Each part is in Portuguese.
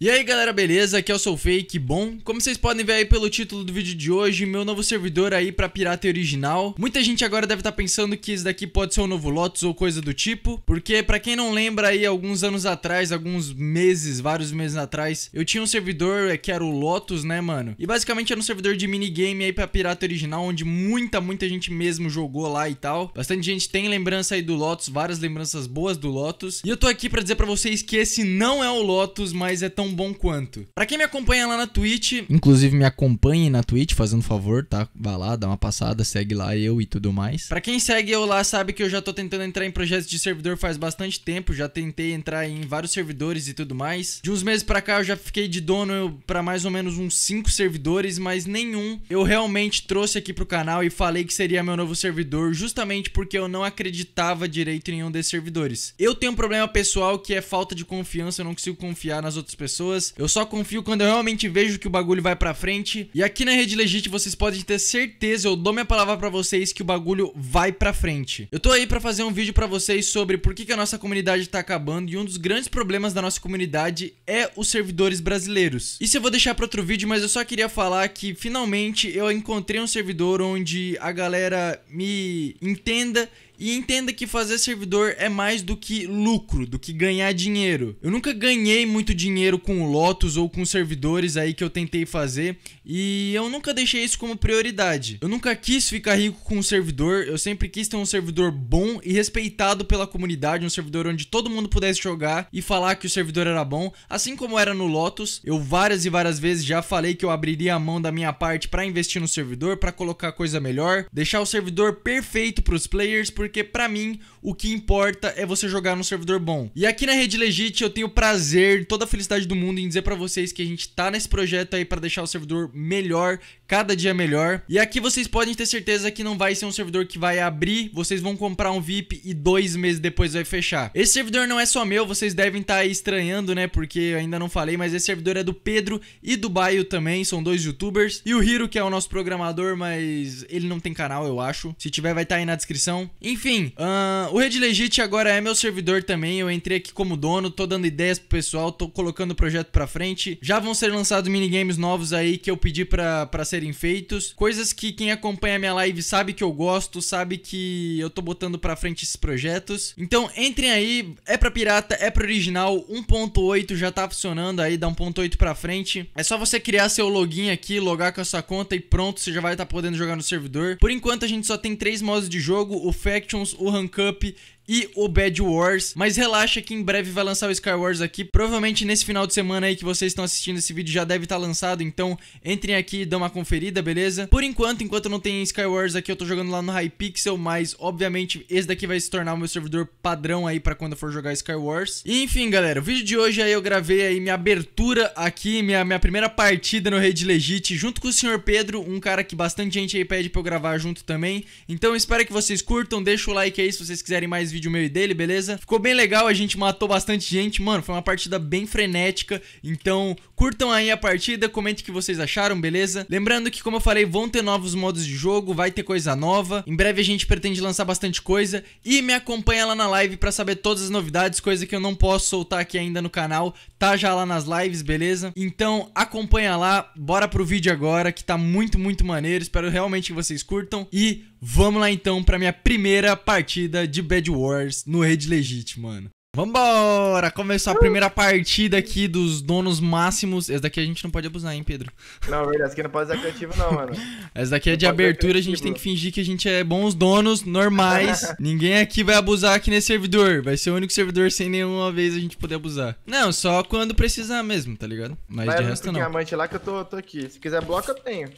E aí galera, beleza? Aqui é o Soulfake, bom? Como vocês podem ver aí pelo título do vídeo de hoje, meu novo servidor aí pra pirata original. Muita gente agora deve estar tá pensando que isso daqui pode ser um novo Lotus ou coisa do tipo, porque pra quem não lembra aí, alguns anos atrás, alguns meses, vários meses atrás, eu tinha um servidor é, que era o Lotus, né mano? E basicamente era um servidor de minigame aí pra pirata original, onde muita, muita gente mesmo jogou lá e tal. Bastante gente tem lembrança aí do Lotus, várias lembranças boas do Lotus. E eu tô aqui pra dizer pra vocês que esse não é o Lotus, mas é tão tão bom quanto. Para quem me acompanha lá na Twitch, inclusive me acompanhe na Twitch, fazendo favor, tá? vai lá, dá uma passada, segue lá eu e tudo mais. Para quem segue eu lá, sabe que eu já tô tentando entrar em projetos de servidor faz bastante tempo, já tentei entrar em vários servidores e tudo mais. De uns meses para cá eu já fiquei de dono para mais ou menos uns 5 servidores, mas nenhum eu realmente trouxe aqui pro canal e falei que seria meu novo servidor, justamente porque eu não acreditava direito em nenhum desses servidores. Eu tenho um problema pessoal que é falta de confiança, eu não consigo confiar nas outras pessoas pessoas. Eu só confio quando eu realmente vejo que o bagulho vai pra frente. E aqui na Rede Legit vocês podem ter certeza, eu dou minha palavra pra vocês que o bagulho vai pra frente. Eu tô aí pra fazer um vídeo pra vocês sobre por que, que a nossa comunidade tá acabando e um dos grandes problemas da nossa comunidade é os servidores brasileiros. Isso eu vou deixar pra outro vídeo, mas eu só queria falar que finalmente eu encontrei um servidor onde a galera me entenda e entenda que fazer servidor é mais do que lucro, do que ganhar dinheiro. Eu nunca ganhei muito dinheiro com lotos ou com servidores aí que eu tentei fazer e eu nunca deixei isso como prioridade. Eu nunca quis ficar rico com um servidor, eu sempre quis ter um servidor bom e respeitado pela comunidade, um servidor onde todo mundo pudesse jogar e falar que o servidor era bom, assim como era no Lotus. Eu várias e várias vezes já falei que eu abriria a mão da minha parte para investir no servidor, para colocar coisa melhor, deixar o servidor perfeito para os players, porque porque para mim o que importa é você jogar num servidor bom. E aqui na Rede Legit eu tenho prazer, toda a felicidade do mundo em dizer para vocês que a gente tá nesse projeto aí para deixar o servidor melhor cada dia melhor. E aqui vocês podem ter certeza que não vai ser um servidor que vai abrir, vocês vão comprar um VIP e dois meses depois vai fechar. Esse servidor não é só meu, vocês devem estar tá estranhando, né, porque eu ainda não falei, mas esse servidor é do Pedro e do Baio também, são dois youtubers. E o Hiro, que é o nosso programador, mas ele não tem canal, eu acho. Se tiver, vai estar tá aí na descrição. Enfim, uh, o Red Legit agora é meu servidor também, eu entrei aqui como dono, tô dando ideias pro pessoal, tô colocando o projeto pra frente. Já vão ser lançados minigames novos aí que eu pedi pra, pra ser serem feitos, coisas que quem acompanha minha live sabe que eu gosto, sabe que eu tô botando pra frente esses projetos. Então entrem aí, é pra pirata, é pra original, 1.8 já tá funcionando aí, dá 1.8 pra frente. É só você criar seu login aqui, logar com a sua conta e pronto, você já vai estar tá podendo jogar no servidor. Por enquanto a gente só tem três modos de jogo, o Factions, o Rank Up e o Bad Wars. Mas relaxa que em breve vai lançar o Sky Wars aqui. Provavelmente nesse final de semana aí que vocês estão assistindo esse vídeo já deve estar tá lançado. Então entrem aqui e dão uma conferida, beleza? Por enquanto, enquanto não tem Wars aqui, eu tô jogando lá no Hypixel. Mas obviamente esse daqui vai se tornar o meu servidor padrão aí pra quando eu for jogar Wars. E enfim, galera, o vídeo de hoje aí eu gravei aí minha abertura aqui, minha, minha primeira partida no Rede Legit. Junto com o Sr. Pedro, um cara que bastante gente aí pede pra eu gravar junto também. Então espero que vocês curtam, deixa o like aí se vocês quiserem mais vídeo meu e dele, beleza? Ficou bem legal, a gente matou bastante gente, mano, foi uma partida bem frenética. Então, curtam aí a partida, comente o que vocês acharam, beleza? Lembrando que, como eu falei, vão ter novos modos de jogo, vai ter coisa nova. Em breve a gente pretende lançar bastante coisa. E me acompanha lá na live pra saber todas as novidades, coisa que eu não posso soltar aqui ainda no canal. Tá já lá nas lives, beleza? Então, acompanha lá, bora pro vídeo agora, que tá muito, muito maneiro. Espero realmente que vocês curtam e Vamos lá então para minha primeira partida de Bad Wars no Rede Legit, mano. Vambora! Começou a primeira partida aqui dos donos máximos. Essa daqui a gente não pode abusar, hein, Pedro? Não, verdade, essa aqui não pode ser criativo, não, mano. Essa daqui é de abertura, a gente tem que fingir que a gente é bons donos, normais. Ninguém aqui vai abusar aqui nesse servidor. Vai ser o único servidor sem nenhuma vez a gente poder abusar. Não, só quando precisar mesmo, tá ligado? Mas vai, de resto não. Tem lá que eu tô, tô aqui. Se quiser bloco, eu tenho.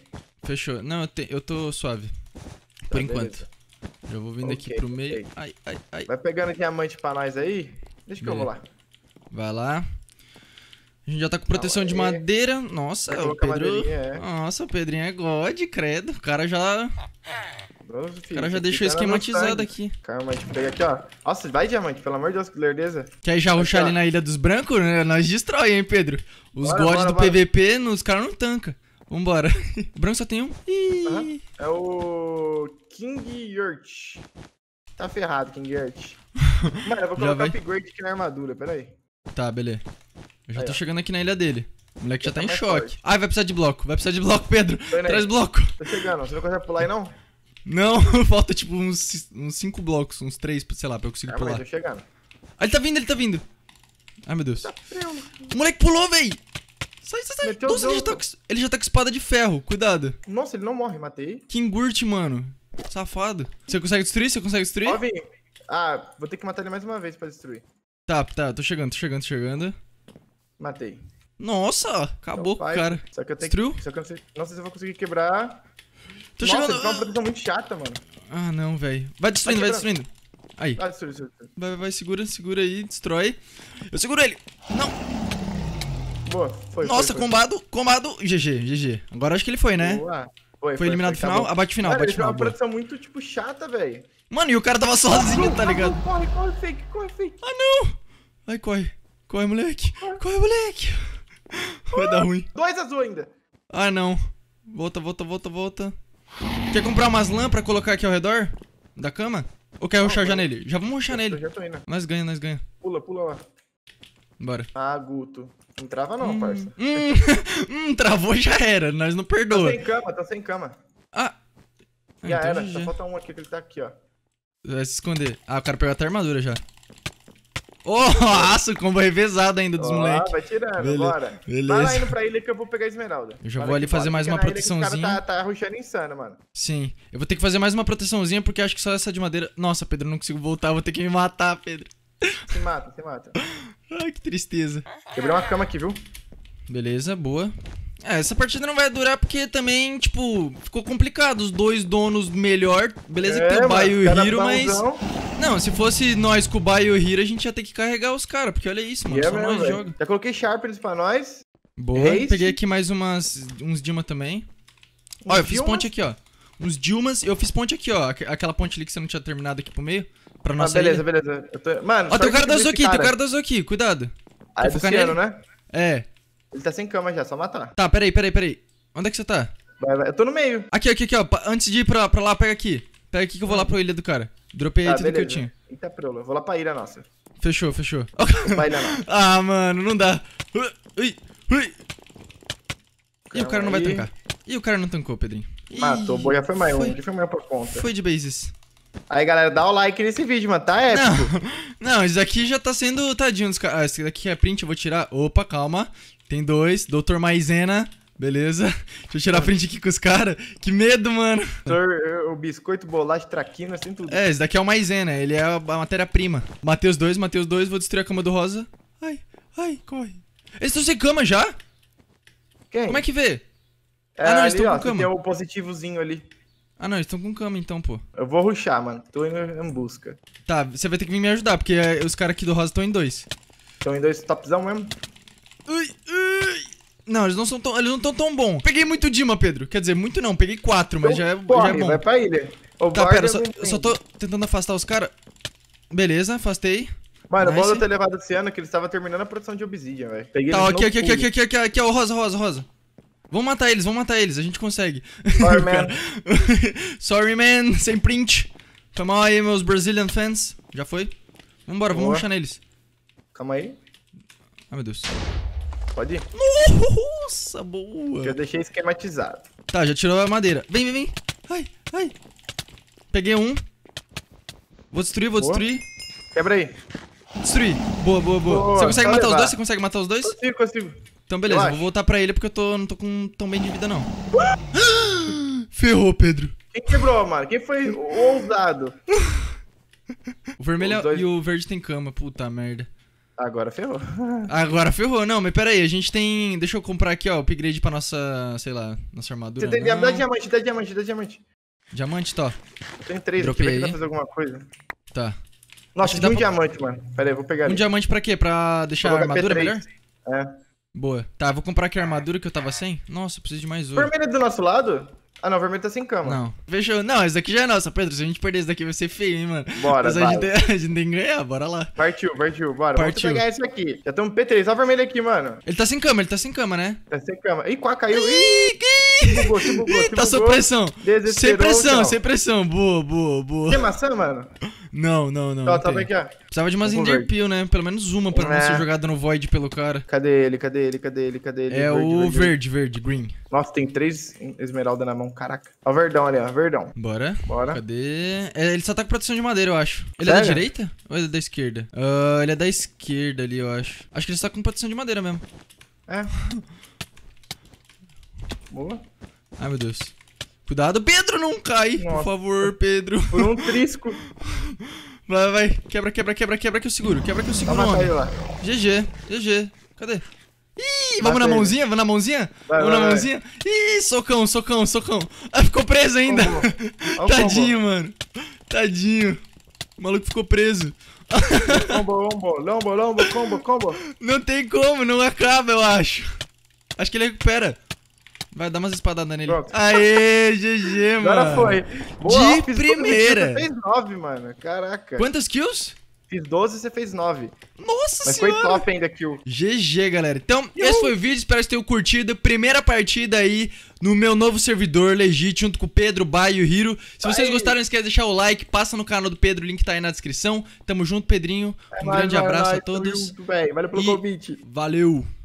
Fechou. Não, eu, te... eu tô suave. Tá, Por tá, enquanto. Beleza. Já vou vindo okay, aqui pro okay. meio. Ai, ai, ai. Vai pegando aqui pra nós aí. Deixa que beleza. eu vou lá. Vai lá. A gente já tá com proteção de madeira. Nossa, o Pedro. É. Nossa, o Pedrinho é God, credo. O cara já. Nossa, filho, o cara já deixou esquematizado aqui. Calma, a pega aqui, ó. Nossa, vai, diamante, pelo amor de Deus, que lerdeza. Quer já ruxar ali na Ilha dos Brancos? Né? Nós destrói, hein, Pedro? Os bora, gods bora, do bora. PVP, nos caras não tanca. Vambora. O branco só tem um. Uhum. É o King Yurt. Tá ferrado, King Yurt. Mano, eu vou colocar upgrade aqui na armadura, peraí. Tá, beleza. Eu já aí, tô ó. chegando aqui na ilha dele. O moleque já, já tá, tá em choque. Forte. Ai, ah, vai precisar de bloco. Vai precisar de bloco, Pedro. Traz bloco. Tô chegando. Você não consegue pular aí, não? Não, falta tipo uns 5 blocos, uns 3, sei lá, pra eu conseguir pular. Mas tô chegando. Ah, ele tá vindo, ele tá vindo. Ai, meu Deus. Tá frio, o moleque pulou, véi. Sai, sai, sai. Meteu Nossa, ele já, tá com, ele já tá com espada de ferro. Cuidado. Nossa, ele não morre. Matei. Que mano. Safado. Você consegue destruir? Você consegue destruir? Ó, Ah, vou ter que matar ele mais uma vez pra destruir. Tá, tá. Tô chegando, tô chegando, tô chegando. Matei. Nossa, acabou então, cara. Só que eu tenho Destruiu? Que, só que eu não sei, não sei se eu vou conseguir quebrar. Tô Nossa, chegando. Nossa, tá uma proteção muito chata, mano. Ah, não, velho. Vai destruindo, vai, vai destruindo. Aí. Vai, vai, segura, segura aí, destrói. Eu seguro ele. Não. Foi, Nossa, foi, foi. combado, combado. GG, GG. Agora acho que ele foi, né? Boa. Foi, foi, eliminado foi, final, acabou. abate final, cara, abate final. Foi uma produção muito, tipo, chata, velho. Mano, e o cara tava sozinho, tá ligado? Corre, corre, fake, corre, fake. Ah, não! Ai, corre. Corre, moleque. Corre, corre moleque. Vai dar ruim. Dois azul ainda. Ah, não. Volta, volta, volta, volta. Quer comprar umas lã pra colocar aqui ao redor da cama? Ou quer rushar já nele? Já vamos rushar nele. Já tô indo. Nós ganha, nós ganha. Pula, pula lá. Bora. Ah, Guto. Não trava não, hum, parça. Hum, hum, travou já era, nós não perdoa. Tá sem cama, tá sem cama. Ah. ah. Já então era, já... só falta um aqui que ele tá aqui, ó. Vai se esconder. Ah, o cara pegou até a armadura já. Oh, aço, combo revezado ainda dos oh, moleques. Vai tirando, Beleza. bora. Beleza. Vai lá indo pra ilha que eu vou pegar a esmeralda. Eu já vou ali fazer mais uma proteçãozinha. O cara tá, tá ruxando insano, mano. Sim. Eu vou ter que fazer mais uma proteçãozinha porque acho que só essa de madeira... Nossa, Pedro, não consigo voltar. Vou ter que me matar, Pedro. Se mata, se mata. Ai, que tristeza. Quebrei uma cama aqui, viu? Beleza, boa. É, essa partida não vai durar porque também, tipo, ficou complicado. Os dois donos melhor, beleza é, que tem é o Bai e o Hiro, mas... Não, se fosse nós com o Bai e o Hiro, a gente ia ter que carregar os caras, porque olha isso, mano, é só nós joga. Já coloquei Sharpness pra nós. Boa, é peguei aqui mais umas, uns Dilma também. Olha, ó, eu fiz ponte aqui, ó. Uns Dilmas, eu fiz ponte aqui, ó. Aquela ponte ali que você não tinha terminado aqui pro meio. Pra ah, nossa ah, beleza, ilha. beleza. Tô... Mano, Ó, tem o cara da azul aqui, tem o cara da azul aqui, cuidado. Ah, é do né? É. Ele tá sem cama já, só matar. Tá, peraí, peraí, peraí. Onde é que você tá? Vai, vai. Eu tô no meio. Aqui, aqui, aqui, ó. Antes de ir pra, pra lá, pega aqui. Pega aqui que eu vou lá ah. pra ilha do cara. Dropei tá, tudo beleza. que eu tinha. Eita, é prolo. Eu vou lá pra ilha nossa. Fechou, fechou. Vai, ah, mano, não dá. Ui, ui. Ih, o cara não vai tancar. Ih, o cara não tancou, Pedrinho. Matou, boia foi maior. Foi, foi maior por conta. Foi de bases. Aí, galera, dá o like nesse vídeo, mano. Tá épico. Não, não isso daqui já tá sendo tadinho dos caras. Ah, esse daqui é print, eu vou tirar. Opa, calma. Tem dois. Doutor Maisena. Beleza? Deixa eu tirar print aqui com os caras. Que medo, mano. É, o biscoito, bolacha, traquina, sem assim, tudo. É, esse daqui é o maisena, ele é a matéria-prima. Mateus 2, Mateus 2, vou destruir a cama do Rosa. Ai, ai, corre. Eles estão sem cama já? Quem? Como é que vê? É, ah, não, eles estão com cama. Tem o um positivozinho ali. Ah, não, eles estão com cama então, pô. Eu vou ruxar, mano. Tô indo em busca. Tá, você vai ter que vir me ajudar, porque eh, os caras aqui do rosa estão em dois. Estão em dois topzão mesmo? Ui, ui. Não, eles não são tão, eles não estão tão bom. Peguei muito Dima, Pedro. Quer dizer, muito não, peguei quatro, mas então, já, é, corre, já é bom. vai pra ilha. O tá, pera, é só, só tô tentando afastar os caras. Beleza, afastei. Mano, nice. bom eu ter levado esse ano que eles estava terminando a produção de obsidian, velho. Tá, aqui, aqui, aqui, aqui, aqui, aqui, aqui, ó, rosa, rosa, rosa. Vamos matar eles, vamos matar eles, a gente consegue. Sorry, man. Sorry, man, sem print. Calma aí, meus Brazilian fans. Já foi? Vambora, vamos ruxar neles. Calma aí. Ai, ah, meu Deus. Pode ir. Nossa, boa. Eu deixei esquematizado. Tá, já tirou a madeira. Vem, vem, vem. Ai, ai. Peguei um. Vou destruir, vou boa. destruir. Quebra aí. Destruir. Boa, boa, boa. boa. Você consegue matar os dois? Você consegue matar os dois? Consigo, consigo. Então beleza, eu vou voltar pra ele porque eu tô, não tô com tão bem de vida não. Ferrou, Pedro. Quem quebrou, mano? Quem foi ousado? O vermelho é- dois... e o verde tem cama, puta merda. Agora ferrou. Agora ferrou. Não, mas pera aí, a gente tem... Deixa eu comprar aqui, ó, upgrade pra nossa, sei lá, nossa armadura. Você tem... Dá diamante, dá diamante, dá diamante. Diamante, tá. Eu tenho três, Dropei aqui, dá pra fazer alguma coisa. Tá. Nossa, tem um pra... diamante, mano. Pera aí, vou pegar Um ali. diamante pra quê? Pra deixar a armadura P3. melhor? É. Boa. Tá, vou comprar aqui a armadura que eu tava sem. Nossa, eu preciso de mais ouro. Vermelho é do nosso lado? Ah, não, vermelho tá sem cama. Não. Fechou. Não, esse daqui já é nossa, Pedro. Se a gente perder esse daqui vai ser feio, hein, mano. Bora, Mas a gente, tem, a gente tem que ganhar, bora lá. Partiu, partiu, bora. Partiu. Vamos pegar esse aqui. Já tem um P3, o vermelho aqui, mano. Ele tá sem cama, ele tá sem cama, né? Tá sem cama. Ih, quase caiu. Ih, que... Se bugou, bugou, tá sob pressão. sem pressão, sem pressão. Boa, boa, boa. Tem maçã, mano? Não, não, não. Ó, tá, não tava aqui, ó. Precisava de umas Enderpeel, né? Pelo menos uma pra não ser é. jogada no Void pelo cara. Cadê ele? Cadê ele? Cadê ele? Cadê ele? É verde, o verde, verde, verde, green. Nossa, tem três esmeralda na mão, caraca. Ó o verdão ali, ó, verdão. Bora. Bora. Cadê? É, ele só tá com proteção de madeira, eu acho. Ele Sério? é da direita ou ele é da esquerda? Uh, ele é da esquerda ali, eu acho. Acho que ele só tá com proteção de madeira mesmo. É. Boa. Ai, meu Deus. Cuidado, Pedro, não cai, Nossa. por favor, Pedro. Por um trisco. Vai, vai, quebra, quebra, quebra, quebra que eu seguro, quebra que eu seguro Toma, caiu, lá. GG, GG, cadê? Ih, vamos na mãozinha, vamos na mãozinha? Vai, vamos vai, na vai. mãozinha? Ih, socão, socão, socão. Ah, ficou preso ainda. Combo. Tadinho, combo. mano. Tadinho. O maluco ficou preso. Combo, combo, lombo, lombo, combo, combo. Não tem como, não acaba, eu acho. Acho que ele recupera. Vai dar umas espadadas nele. Pronto. Aê, GG, mano. Agora foi. Boa, de primeira. Você fez 9, mano. Caraca. Quantas kills? Fiz 12 e você fez 9. Nossa Mas senhora. Mas foi top ainda kill. GG, galera. Então, Eu... esse foi o vídeo. Espero que tenham curtido. Primeira partida aí no meu novo servidor Legit, junto com o Pedro, Baio e o Hiro. Se vocês gostaram, não esquece de deixar o like. Passa no canal do Pedro, o link tá aí na descrição. Tamo junto, Pedrinho. É um nóis, grande é abraço nóis, a todos. Junto, véio. valeu pelo e... convite. Valeu.